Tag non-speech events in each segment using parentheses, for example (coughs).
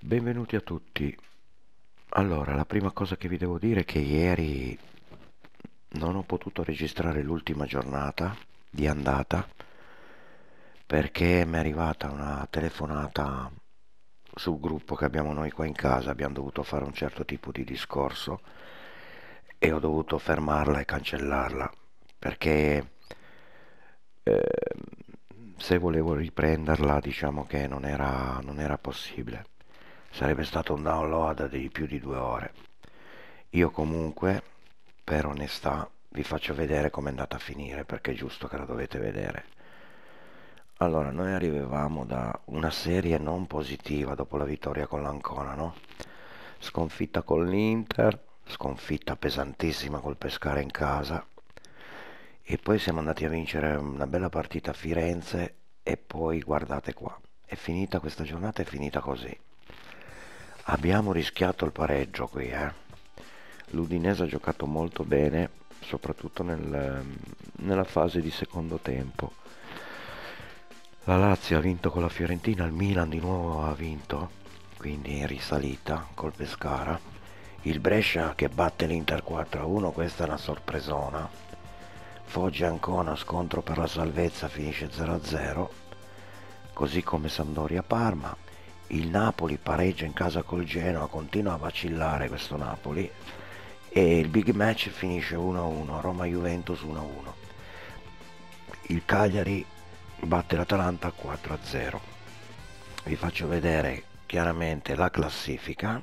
Benvenuti a tutti. Allora, la prima cosa che vi devo dire è che ieri non ho potuto registrare l'ultima giornata di andata perché mi è arrivata una telefonata sul gruppo che abbiamo noi qua in casa, abbiamo dovuto fare un certo tipo di discorso e ho dovuto fermarla e cancellarla perché eh, se volevo riprenderla diciamo che non era, non era possibile sarebbe stato un download di più di due ore io comunque per onestà vi faccio vedere com'è andata a finire perché è giusto che la dovete vedere allora noi arrivavamo da una serie non positiva dopo la vittoria con l'Ancona no? sconfitta con l'Inter sconfitta pesantissima col Pescara in casa e poi siamo andati a vincere una bella partita a Firenze e poi guardate qua è finita questa giornata è finita così Abbiamo rischiato il pareggio qui, eh. L'Udinese ha giocato molto bene, soprattutto nel, nella fase di secondo tempo. La Lazio ha vinto con la Fiorentina, il Milan di nuovo ha vinto, quindi in risalita col Pescara. Il Brescia che batte l'Inter 4-1, questa è una sorpresona. Foggia Ancona, scontro per la salvezza, finisce 0-0, così come Sampdoria Parma il Napoli pareggia in casa col Genoa, continua a vacillare questo Napoli e il big match finisce 1-1, Roma-Juventus 1-1. Il Cagliari batte l'Atalanta 4-0. Vi faccio vedere chiaramente la classifica.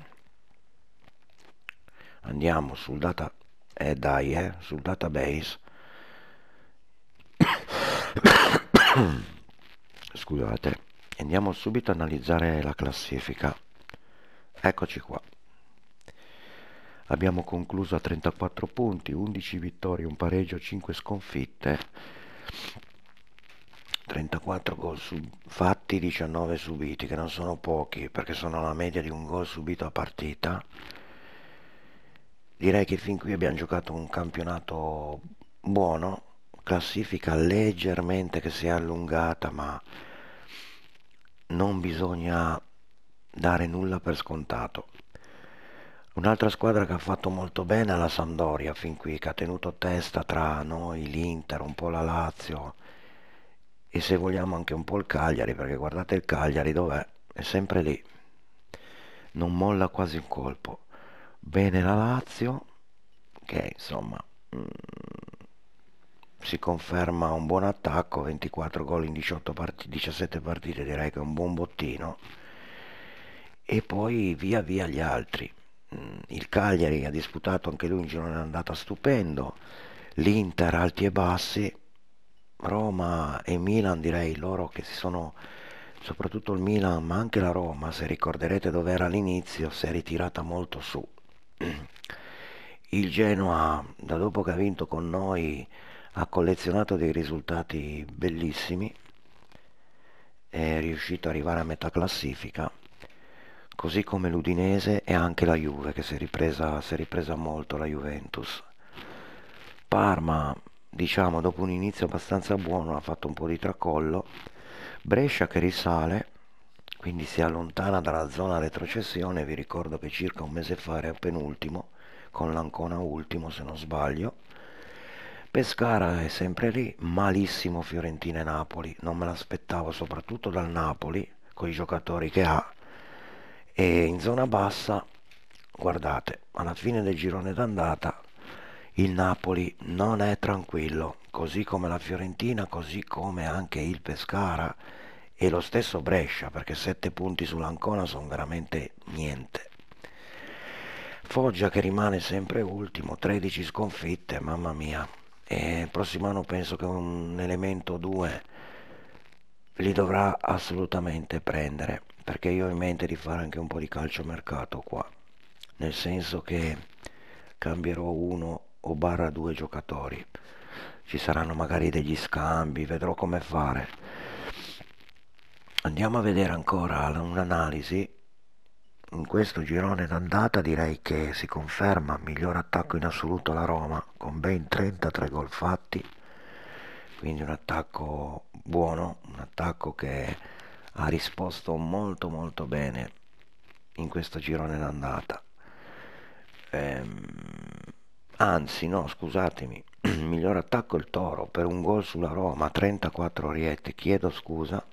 Andiamo sul, data, eh dai, eh, sul database. (coughs) Scusate andiamo subito ad analizzare la classifica eccoci qua abbiamo concluso a 34 punti 11 vittorie un pareggio 5 sconfitte 34 gol fatti 19 subiti che non sono pochi perché sono la media di un gol subito a partita direi che fin qui abbiamo giocato un campionato buono classifica leggermente che si è allungata ma non bisogna dare nulla per scontato. Un'altra squadra che ha fatto molto bene è la Sampdoria fin qui, che ha tenuto testa tra noi, l'Inter, un po' la Lazio e se vogliamo anche un po' il Cagliari, perché guardate il Cagliari dov'è, è sempre lì, non molla quasi un colpo. Bene la Lazio, che insomma mm, si conferma un buon attacco, 24 gol in 18 partite, 17 partite direi che è un buon bottino e poi via via gli altri. Mm, il Cagliari ha disputato anche lui un girone andata stupendo, l'Inter alti e bassi, Roma e Milan direi loro che si sono soprattutto il Milan ma anche la Roma se ricorderete dove era all'inizio si è ritirata molto su (clears throat) il Genoa da dopo che ha vinto con noi ha collezionato dei risultati bellissimi, è riuscito ad arrivare a metà classifica, così come l'Udinese e anche la Juve che si è ripresa, si è ripresa molto la Juventus. Parma, diciamo, dopo un inizio abbastanza buono ha fatto un po' di tracollo, Brescia che risale, quindi si allontana dalla zona retrocessione, vi ricordo che circa un mese fa era penultimo, con l'Ancona ultimo se non sbaglio, Pescara è sempre lì, malissimo Fiorentina e Napoli, non me l'aspettavo soprattutto dal Napoli, con i giocatori che ha, e in zona bassa, guardate, alla fine del girone d'andata il Napoli non è tranquillo, così come la Fiorentina, così come anche il Pescara e lo stesso Brescia, perché 7 punti sull'Ancona sono veramente niente. Foggia che rimane sempre ultimo, 13 sconfitte, mamma mia e il prossimo anno penso che un elemento o due li dovrà assolutamente prendere perché io ho in mente di fare anche un po' di calciomercato qua nel senso che cambierò uno o barra due giocatori ci saranno magari degli scambi vedrò come fare andiamo a vedere ancora un'analisi in questo girone d'andata direi che si conferma miglior attacco in assoluto la Roma con ben 33 gol fatti quindi un attacco buono un attacco che ha risposto molto molto bene in questo girone d'andata ehm, anzi no scusatemi (clears throat) miglior attacco il Toro per un gol sulla Roma 34 Riette chiedo scusa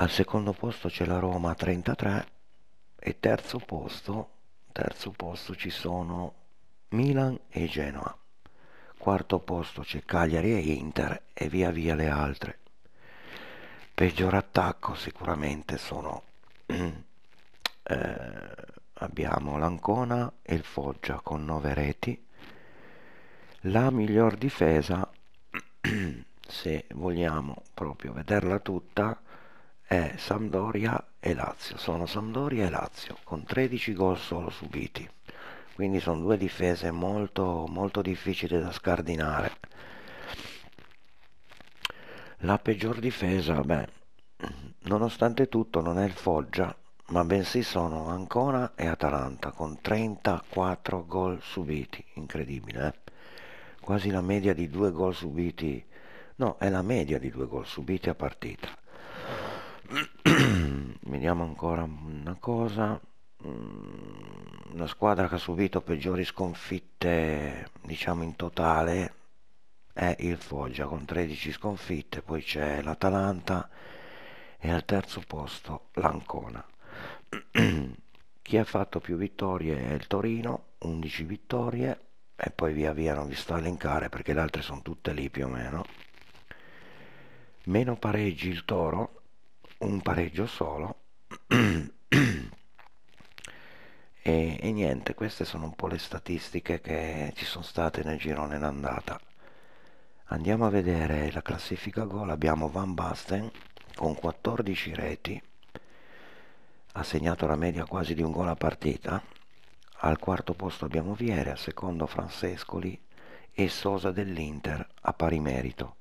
al secondo posto c'è la Roma 33 e terzo posto, terzo posto ci sono Milan e Genoa. Quarto posto c'è Cagliari e Inter e via via le altre. Peggior attacco sicuramente sono (clears throat) eh, abbiamo l'Ancona e il Foggia con 9 reti. La miglior difesa, (clears throat) se vogliamo proprio vederla tutta, è Sampdoria e Lazio, sono Sampdoria e Lazio con 13 gol solo subiti, quindi sono due difese molto, molto difficili da scardinare. La peggior difesa, beh, nonostante tutto non è il Foggia, ma bensì sono Ancona e Atalanta con 34 gol subiti, incredibile, eh? quasi la media di due gol subiti, no, è la media di due gol subiti a partita. (clears throat) vediamo ancora una cosa una mm, squadra che ha subito peggiori sconfitte diciamo in totale è il Foggia con 13 sconfitte poi c'è l'Atalanta e al terzo posto l'Ancona (clears throat) chi ha fatto più vittorie è il Torino 11 vittorie e poi via via non vi sto a elencare perché le altre sono tutte lì più o meno meno pareggi il Toro un pareggio solo (clears throat) e, e, niente queste sono un po' le statistiche che ci sono state nel girone in andata andiamo a vedere la classifica gol abbiamo Van Basten con 14 reti ha segnato la media quasi di un gol a partita al quarto posto abbiamo Viere al secondo Francescoli e Sosa dell'Inter a pari merito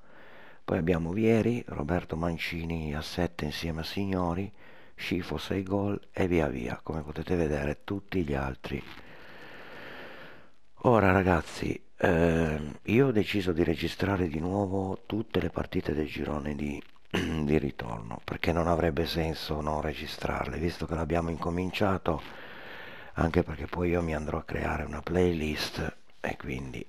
poi abbiamo Vieri, Roberto Mancini a 7 insieme a Signori, Scifo 6 gol e via via, come potete vedere tutti gli altri. Ora ragazzi, ehm, io ho deciso di registrare di nuovo tutte le partite del girone di, (clears throat) di ritorno, perché non avrebbe senso non registrarle, visto che l'abbiamo incominciato, anche perché poi io mi andrò a creare una playlist e quindi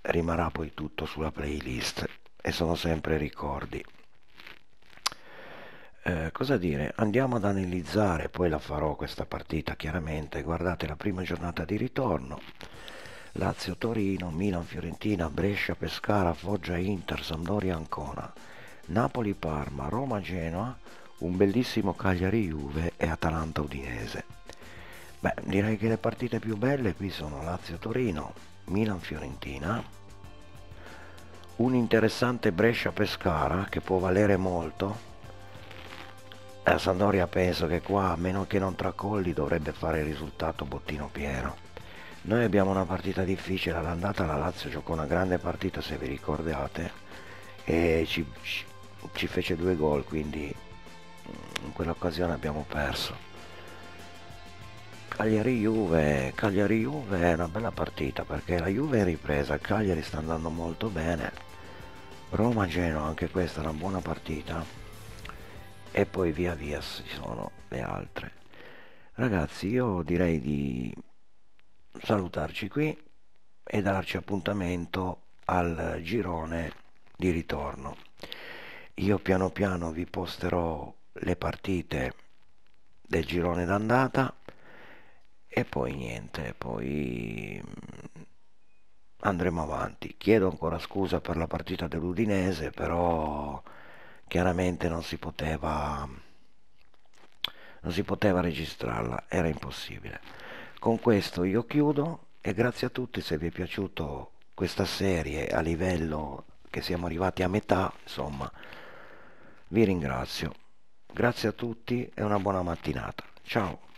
rimarrà poi tutto sulla playlist e sono sempre ricordi. Eh, cosa dire? Andiamo ad analizzare, poi la farò questa partita chiaramente, guardate la prima giornata di ritorno, Lazio-Torino, Milan-Fiorentina, Brescia-Pescara, Foggia-Inter, Sampdoria-Ancona, Napoli-Parma, Roma-Genoa, un bellissimo Cagliari-Juve e Atalanta-Udinese. Beh, direi che le partite più belle qui sono Lazio-Torino, Milan-Fiorentina, un interessante Brescia-Pescara che può valere molto. La eh, Sandoria penso che qua, a meno che non tracolli, dovrebbe fare il risultato bottino pieno. Noi abbiamo una partita difficile, all'andata la Lazio giocò una grande partita se vi ricordate e ci, ci, fece due gol, quindi mm, in quell'occasione abbiamo perso. Cagliari-Juve, Cagliari-Juve è una bella partita perché la Juve è ripresa, Cagliari sta andando molto bene, Roma-Genoa, anche questa è una buona partita. E poi via via ci sono le altre. Ragazzi, io direi di salutarci qui e darci appuntamento al girone di ritorno. Io piano piano vi posterò le partite del girone d'andata e poi niente, poi andremo avanti. Chiedo ancora scusa per la partita dell'Udinese, però chiaramente non si poteva non si poteva registrarla, era impossibile. Con questo io chiudo e grazie a tutti se vi è piaciuto questa serie a livello che siamo arrivati a metà, insomma, vi ringrazio. Grazie a tutti e una buona mattinata. Ciao.